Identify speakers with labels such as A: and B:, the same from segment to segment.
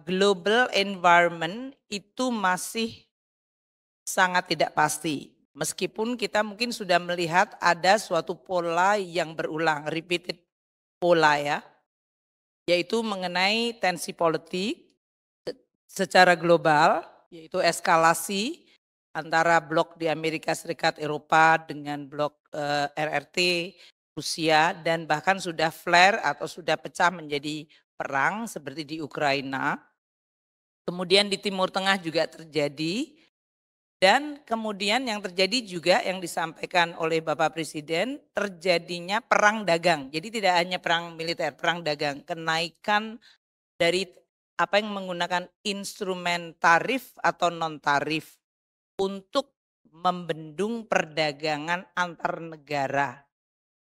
A: global environment itu masih sangat tidak pasti. Meskipun kita mungkin sudah melihat ada suatu pola yang berulang, repeated pola ya, yaitu mengenai tensi politik secara global, yaitu eskalasi antara blok di Amerika Serikat Eropa dengan blok eh, RRT Rusia dan bahkan sudah flare atau sudah pecah menjadi perang seperti di Ukraina. Kemudian di Timur Tengah juga terjadi. Dan kemudian yang terjadi juga yang disampaikan oleh Bapak Presiden terjadinya perang dagang. Jadi tidak hanya perang militer, perang dagang. Kenaikan dari apa yang menggunakan instrumen tarif atau non tarif untuk membendung perdagangan antar negara.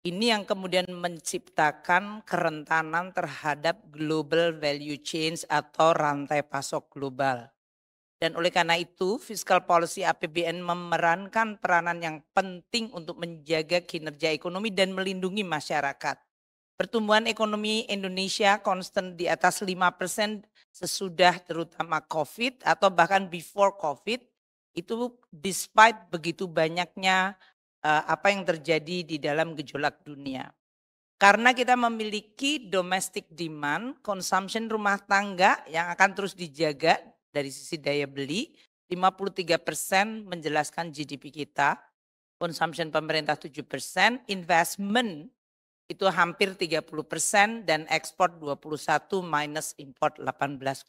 A: Ini yang kemudian menciptakan kerentanan terhadap global value chains atau rantai pasok global. Dan oleh karena itu, fiscal policy APBN memerankan peranan yang penting untuk menjaga kinerja ekonomi dan melindungi masyarakat. Pertumbuhan ekonomi Indonesia konstan di atas 5% sesudah terutama COVID atau bahkan before COVID, itu despite begitu banyaknya Eh, apa yang terjadi di dalam gejolak dunia. Karena kita memiliki domestic demand, consumption rumah tangga yang akan terus dijaga dari sisi daya beli, 53 persen menjelaskan GDP kita, consumption pemerintah 7 persen, investment itu hampir 30 persen dan ekspor 21 minus import 18,9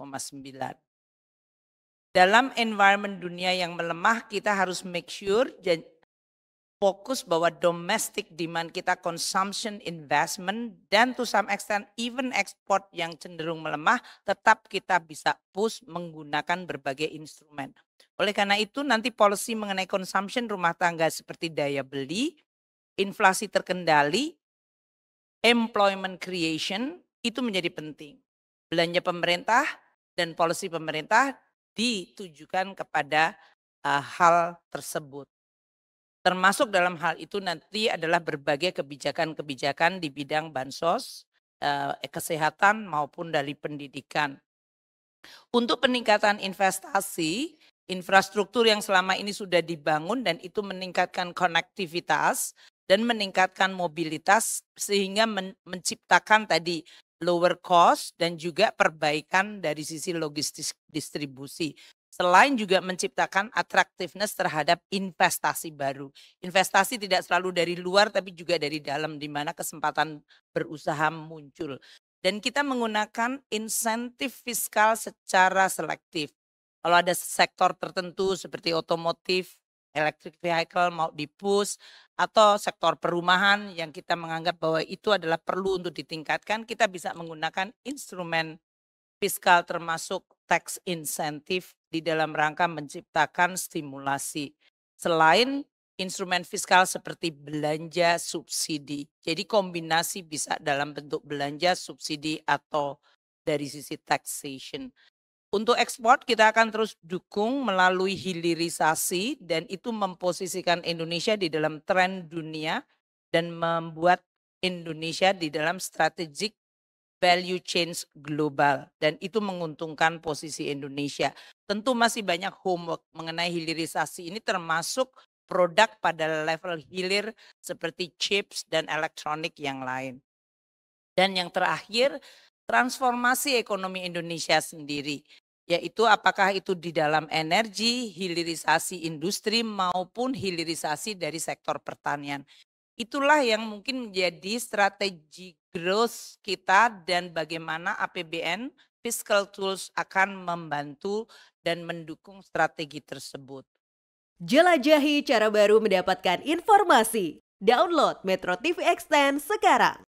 A: dalam environment dunia yang melemah kita harus make sure fokus bahwa domestic demand kita consumption investment dan to some extent even export yang cenderung melemah tetap kita bisa push menggunakan berbagai instrumen. Oleh karena itu nanti policy mengenai consumption rumah tangga seperti daya beli, inflasi terkendali, employment creation itu menjadi penting. Belanja pemerintah dan policy pemerintah ditujukan kepada uh, hal tersebut. Termasuk dalam hal itu nanti adalah berbagai kebijakan-kebijakan di bidang bansos, eh, kesehatan maupun dari pendidikan. Untuk peningkatan investasi, infrastruktur yang selama ini sudah dibangun dan itu meningkatkan konektivitas dan meningkatkan mobilitas sehingga men menciptakan tadi lower cost dan juga perbaikan dari sisi logistik distribusi selain juga menciptakan attractiveness terhadap investasi baru. Investasi tidak selalu dari luar tapi juga dari dalam di mana kesempatan berusaha muncul. Dan kita menggunakan insentif fiskal secara selektif. Kalau ada sektor tertentu seperti otomotif, electric vehicle mau dipush atau sektor perumahan yang kita menganggap bahwa itu adalah perlu untuk ditingkatkan, kita bisa menggunakan instrumen fiskal termasuk tax incentive di dalam rangka menciptakan stimulasi selain instrumen fiskal seperti belanja subsidi. Jadi kombinasi bisa dalam bentuk belanja subsidi atau dari sisi taxation. Untuk ekspor kita akan terus dukung melalui hilirisasi dan itu memposisikan Indonesia di dalam tren dunia dan membuat Indonesia di dalam strategic value chains global dan itu menguntungkan posisi Indonesia. Tentu masih banyak homework mengenai hilirisasi ini termasuk produk pada level hilir seperti chips dan elektronik yang lain. Dan yang terakhir, transformasi ekonomi Indonesia sendiri yaitu apakah itu di dalam energi, hilirisasi industri maupun hilirisasi dari sektor pertanian. Itulah yang mungkin menjadi strategi growth kita dan bagaimana APBN fiscal tools akan membantu dan mendukung strategi tersebut. Jelajahi cara baru mendapatkan informasi. Download Metro TV Extend sekarang.